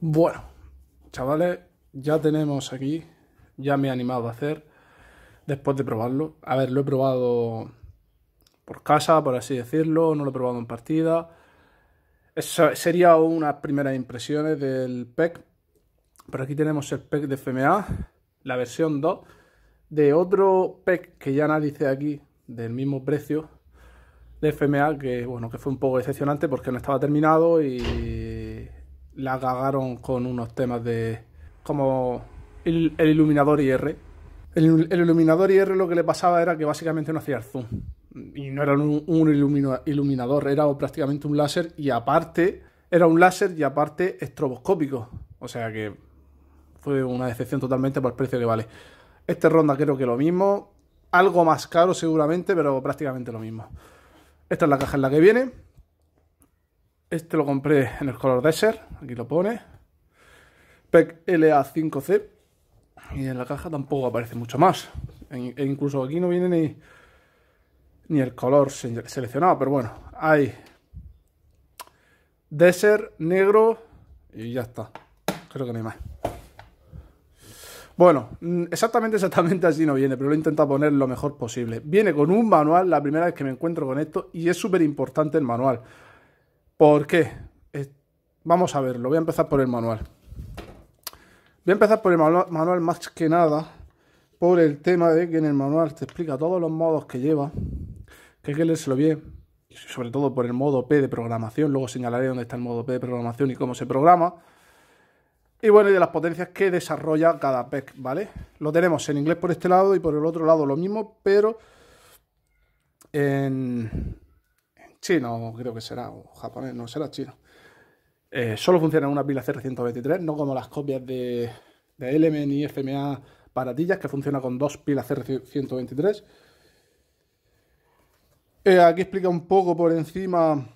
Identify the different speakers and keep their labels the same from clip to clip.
Speaker 1: Bueno, chavales, ya tenemos aquí, ya me he animado a hacer, después de probarlo. A ver, lo he probado por casa, por así decirlo, no lo he probado en partida. sería unas primeras impresiones del PEC, pero aquí tenemos el PEC de FMA, la versión 2, de otro PEC que ya analicé aquí, del mismo precio, de FMA, que bueno, que fue un poco decepcionante porque no estaba terminado y la cagaron con unos temas de. como el, iluminador IR. El, iluminador IR lo que le pasaba era que básicamente no hacía zoom. Y no era un, iluminador, era prácticamente un láser y aparte. Era un láser y aparte estroboscópico. O sea que fue una decepción totalmente por el precio que vale. Este ronda creo que lo mismo. Algo más caro seguramente, pero prácticamente lo mismo. Esta es la caja en la que viene. Este lo compré en el color Desert, aquí lo pone. PEC LA5C. Y en la caja tampoco aparece mucho más. E incluso aquí no viene ni, ni el color seleccionado, pero bueno, hay Desert, negro y ya está. Creo que no hay más. Bueno, mm, exactamente, exactamente así no viene, pero lo he intentado poner lo mejor posible. Viene con un manual, la primera vez que me encuentro con esto, y es súper importante el manual. ¿Por qué? Eh, vamos a verlo. Voy a empezar por el manual. Voy a empezar por el manual, más que nada por el tema de que en el manual te explica todos los modos que lleva, que hay que lo bien, sobre todo por el modo P de programación, luego señalaré dónde está el modo P de programación y cómo se programa, y bueno, y de las potencias que desarrolla cada PEC, ¿vale? Lo tenemos en inglés por este lado y por el otro lado lo mismo, pero en, chino, creo que será, o japonés, no será chino. Eh, solo funciona en una pila CR123, no como las copias de, de y FMA baratillas, que funciona con dos pilas CR123. Eh, aquí explica un poco por encima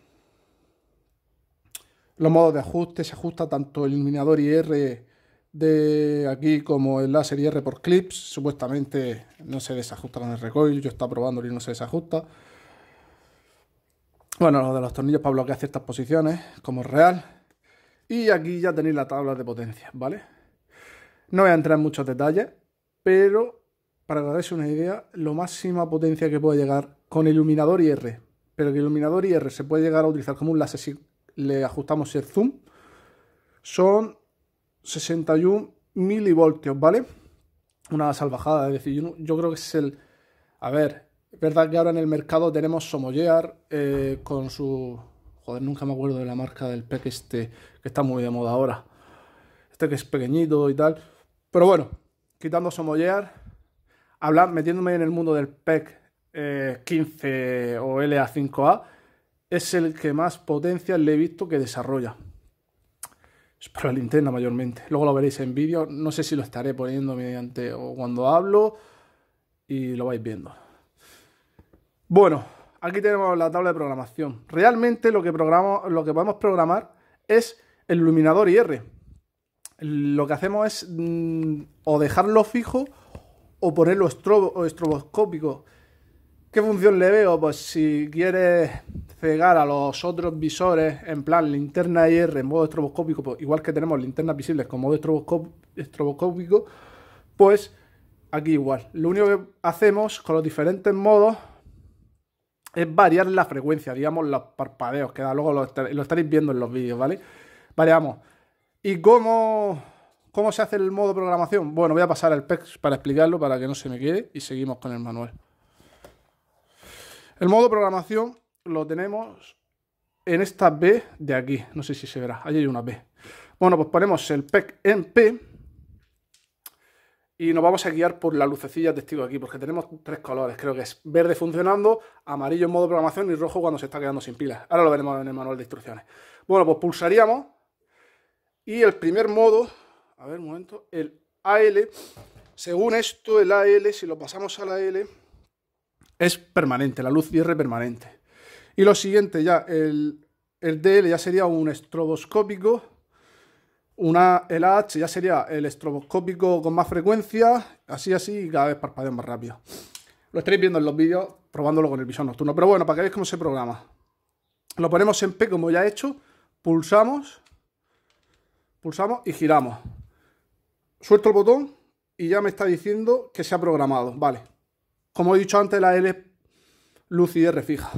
Speaker 1: los modos de ajuste. Se ajusta tanto el iluminador IR de aquí como el láser IR por clips. Supuestamente no se desajusta en el recoil. Yo estaba probando y no se desajusta. Bueno, lo de los tornillos para bloquear ciertas posiciones, como real. Y aquí ya tenéis la tabla de potencia, ¿vale? No voy a entrar en muchos detalles, pero para darles una idea, lo máxima potencia que puede llegar con iluminador IR, pero que iluminador IR se puede llegar a utilizar como un láser si le ajustamos el zoom, son 61 milivoltios, ¿vale? Una salvajada, es decir, yo creo que es el... A ver, es verdad que ahora en el mercado tenemos Somoyear eh, con su... Joder, nunca me acuerdo de la marca del PEC este, que está muy de moda ahora. Este que es pequeñito y tal. Pero bueno, quitando Somoyear, hablando, metiéndome en el mundo del PEC eh, 15 o LA5A, es el que más potencia le he visto que desarrolla. Es para la linterna mayormente. Luego lo veréis en vídeo. No sé si lo estaré poniendo mediante o cuando hablo y lo vais viendo. Bueno, aquí tenemos la tabla de programación. Realmente lo que, programamos, lo que podemos programar es el iluminador IR. Lo que hacemos es mm, o dejarlo fijo o ponerlo estroboscópico. ¿Qué función le veo? Pues si quieres cegar a los otros visores en plan linterna IR en modo estroboscópico, pues igual que tenemos linternas visibles con modo estroboscópico, pues aquí igual. Lo único que hacemos con los diferentes modos es variar la frecuencia, digamos, los parpadeos, que luego lo, estaréis viendo en los vídeos, ¿vale? Variamos. ¿Y cómo, cómo se hace el modo programación? Bueno, voy a pasar el PEC para explicarlo, para que no se me quede, y seguimos con el manual. El modo programación lo tenemos en esta B de aquí. No sé si se verá. Allí hay una B. Bueno, pues ponemos el PEC en P y nos vamos a guiar por la lucecilla testigo aquí, porque tenemos tres colores, creo que es verde funcionando, amarillo en modo programación y rojo cuando se está quedando sin pilas. Ahora lo veremos en el manual de instrucciones. Bueno, pues pulsaríamos y el primer modo, a ver un momento, el AL, según esto el AL, si lo pasamos a la L, es permanente, la luz cierre permanente. Y lo siguiente ya, el, el DL ya sería un estroboscópico, una H ya sería el estroboscópico con más frecuencia, así, así, y cada vez parpadeo más rápido. Lo estaréis viendo en los vídeos probándolo con el visor nocturno. Pero bueno, para que veáis cómo se programa. Lo ponemos en P como ya he hecho, pulsamos, pulsamos y giramos. Suelto el botón y ya me está diciendo que se ha programado. Vale. Como he dicho antes, la L luz y R fija.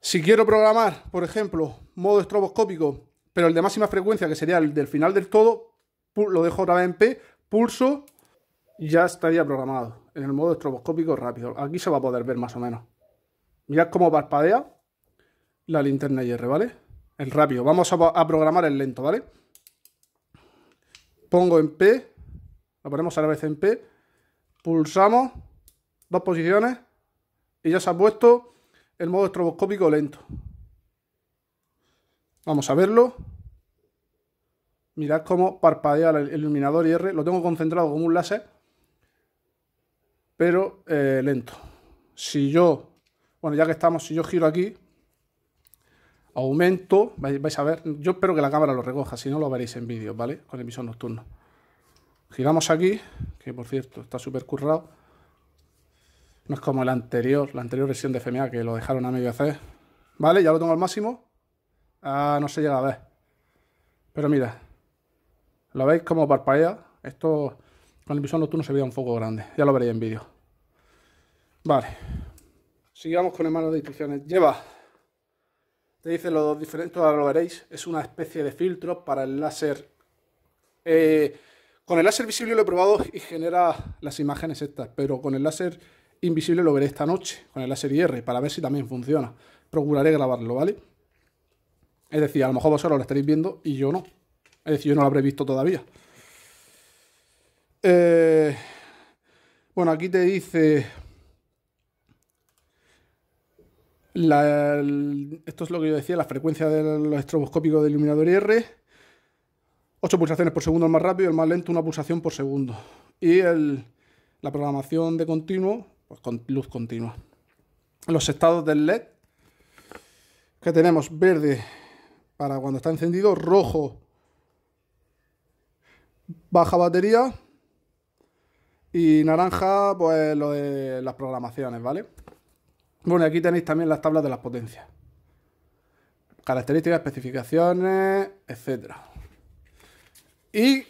Speaker 1: Si quiero programar, por ejemplo, modo estroboscópico pero el de máxima frecuencia, que sería el del final del todo, lo dejo otra vez en P, pulso y ya estaría programado en el modo estroboscópico rápido. Aquí se va a poder ver más o menos. Mirad cómo parpadea la linterna IR, ¿vale? El rápido. Vamos a, programar el lento, ¿vale? Pongo en P, lo ponemos a la vez en P, pulsamos dos posiciones y ya se ha puesto el modo estroboscópico lento. Vamos a verlo. Mirad cómo parpadea el iluminador IR. Lo tengo concentrado como un láser, pero eh, lento. Si yo, bueno, ya que estamos, si yo giro aquí, aumento, vais a ver, yo espero que la cámara lo recoja, si no lo veréis en vídeo, ¿vale? Con visor nocturno. Giramos aquí, que por cierto está súper currado. No es como el anterior, la anterior versión de FMA que lo dejaron a medio hacer. ¿Vale? Ya lo tengo al máximo. Ah, no se llega a ver. Pero mira, ¿lo veis como parpadea? Esto con el visor nocturno se veía un foco grande. Ya lo veréis en vídeo. Vale. Sigamos con el manual de instrucciones. Lleva, te dice los dos diferentes, ahora lo veréis, es una especie de filtro para el láser. Eh, con el láser visible lo he probado y genera las imágenes estas, pero con el láser invisible lo veré esta noche, con el láser IR, para ver si también funciona. Procuraré grabarlo, ¿vale? Es decir, a lo mejor vosotros lo estaréis viendo y yo no. Es decir, yo no lo habré visto todavía. Eh, bueno, aquí te dice... esto es lo que yo decía, la frecuencia del estroboscópico de iluminador IR. 8 pulsaciones por segundo el más rápido, el más lento una pulsación por segundo. Y la programación de continuo, pues con luz continua. Los estados del LED, que tenemos verde, para cuando está encendido, rojo baja batería y naranja pues lo de las programaciones, ¿vale? Bueno, aquí tenéis también las tablas de las potencias. Características, especificaciones, etcétera. Y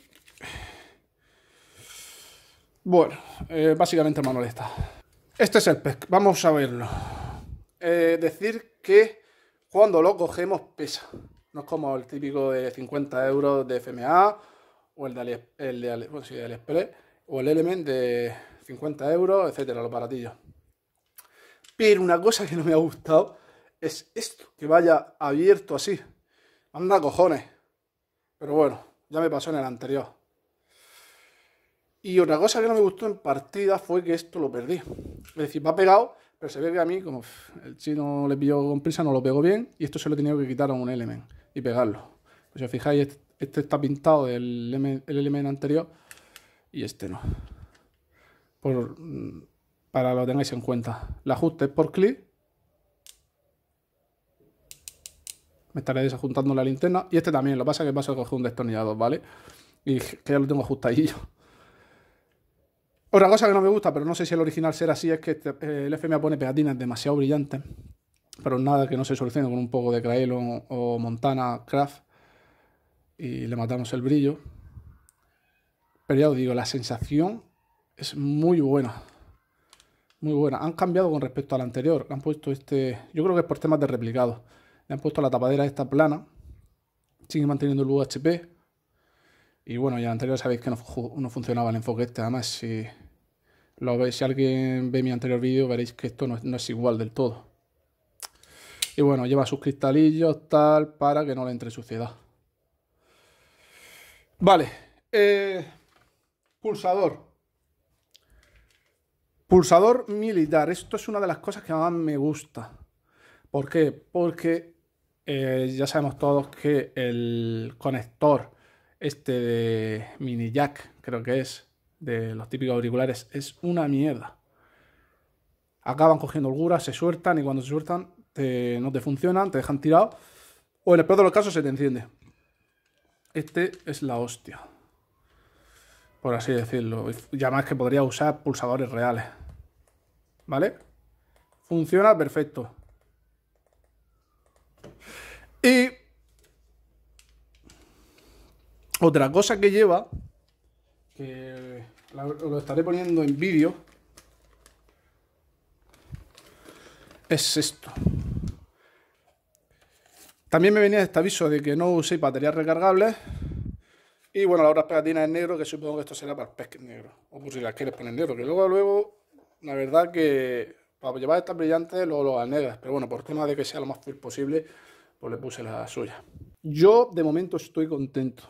Speaker 1: bueno, eh, básicamente el manual está. Este es el PEC, vamos a verlo. Eh, decir que cuando lo cogemos pesa. No como el típico de 50 euros de FMA o el de, el de, Aliexpress o el Element de 50 euros, etcétera, los baratillos. Pero una cosa que no me ha gustado es esto, que vaya abierto así. Anda cojones. Pero bueno, ya me pasó en el anterior. Y otra cosa que no me gustó en partida fue que esto lo perdí. Es decir, va pegado, pero se ve que a mí, como el chino le pilló con prisa, no lo pegó bien. Y esto se lo tenía que quitar a un element pegarlo. Pues si os fijáis, este, este está pintado del el elemento anterior y este no. Por, mm, para lo tengáis en cuenta. El ajuste es por clic. Me estaré desajuntando la linterna. Y este también, lo pasa que paso a coger un destornillador, ¿vale? Y que ya lo tengo ajustadillo. Otra cosa que no me gusta, pero no sé si el original será así, es que este, eh, el FMA pone pegatinas demasiado brillantes pero nada que no se solucione con un poco de Kraelon o Montana Craft y le matamos el brillo. Pero ya os digo, la sensación es muy buena. Muy buena. Han cambiado con respecto al anterior. Han puesto este... Yo creo que es por temas de replicado. Le han puesto la tapadera esta plana. Sigue manteniendo el UHP. Y bueno, ya anterior sabéis que no, funcionaba el enfoque este. Además, si, lo veis, si alguien ve mi anterior vídeo, veréis que esto no es igual del todo. Y bueno, lleva sus cristalillos, tal, para que no le entre suciedad. Vale. Eh, pulsador. Pulsador militar. Esto es una de las cosas que más me gusta. ¿Por qué? Porque eh, ya sabemos todos que el conector, este de mini jack, creo que es, de los típicos auriculares, es una mierda. Acaban cogiendo holgura, se sueltan y cuando se sueltan no te funcionan, te dejan tirado, o en el peor de los casos se te enciende. Este es la hostia, por así decirlo. Ya más que podría usar pulsadores reales, ¿vale? Funciona perfecto. Y otra cosa que lleva, que lo estaré poniendo en vídeo, es esto. También me venía este aviso de que no uséis baterías recargables. Y bueno, la otras pegatina en negro, que supongo que esto será para el en negro. O por si las quieres poner negro, que luego, luego, la verdad que para llevar estas brillantes luego lo negras. Pero bueno, por tema de que sea lo más fácil posible, pues le puse la suya. Yo de momento estoy contento.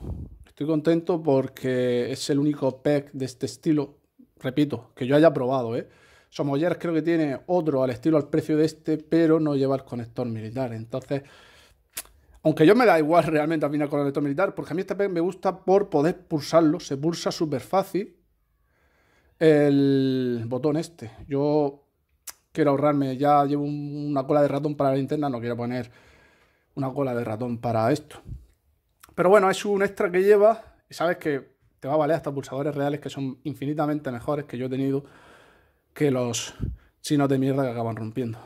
Speaker 1: Estoy contento porque es el único pack de este estilo, repito, que yo haya probado. ¿eh? Somoyer creo que tiene otro al estilo, al precio de este, pero no lleva el conector militar. Entonces aunque yo me da igual realmente al final con el militar, porque a mí este me gusta por poder pulsarlo, se pulsa súper fácil el botón este. Yo quiero ahorrarme, ya llevo una cola de ratón para la linterna, no quiero poner una cola de ratón para esto. Pero bueno, es un extra que lleva y sabes que te va a valer hasta pulsadores reales que son infinitamente mejores que yo he tenido que los chinos de mierda que acaban rompiendo.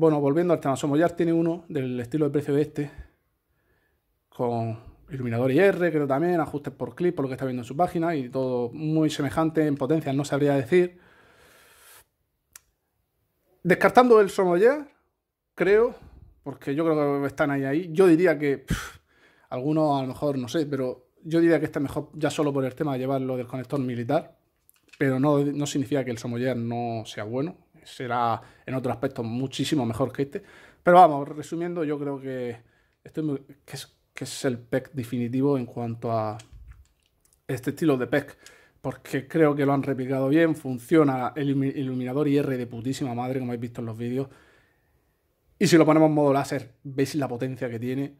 Speaker 1: Bueno, volviendo al tema, Somoyar tiene uno del estilo de precio de este, con iluminador IR, creo también, ajustes por clip, por lo que está viendo en su página, y todo muy semejante en potencia, no sabría decir. Descartando el Somoyar, creo, porque yo creo que están ahí, ahí, yo diría que algunos a lo mejor, no sé, pero yo diría que está mejor ya solo por el tema de llevarlo del conector militar, pero no, significa que el Somoyar no sea bueno, será en otro aspecto muchísimo mejor que este. Pero vamos, resumiendo, yo creo que, estoy es, el pack definitivo en cuanto a este estilo de PEC porque creo que lo han replicado bien, funciona el iluminador IR de putísima madre, como habéis visto en los vídeos. Y si lo ponemos en modo láser, veis la potencia que tiene.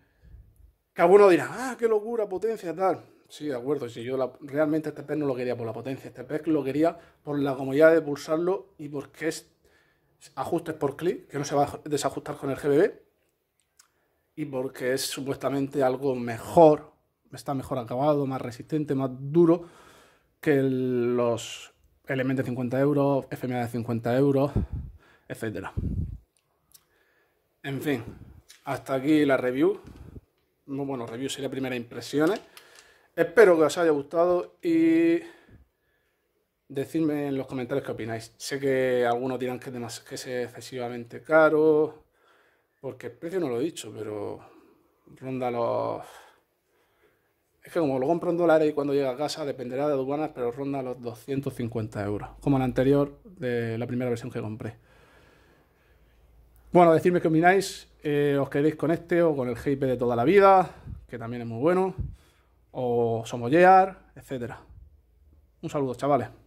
Speaker 1: Que alguno dirá, ah, qué locura, potencia, tal. Sí, de acuerdo. Si yo realmente este pez no lo quería por la potencia, este pez lo quería por la comodidad de pulsarlo y porque es ajustes por clic, que no se va a desajustar con el GBB, y porque es supuestamente algo mejor, está mejor acabado, más resistente, más duro que los elementos de 50 euros, FMA de 50 euros, etc. En fin, hasta aquí la review. Bueno, review sería primera impresiones. ¿eh? Espero que os haya gustado y decidme en los comentarios qué opináis. Sé que algunos dirán que, que es excesivamente caro, porque el precio no lo he dicho, pero ronda los... Es que como lo compro en dólares y cuando llega a casa dependerá de aduanas, pero ronda los 250 euros, como la anterior de la primera versión que compré. Bueno, decidme qué opináis, eh, os queréis con este o con el gip de toda la vida, que también es muy bueno o somollear, etc. Un saludo, chavales.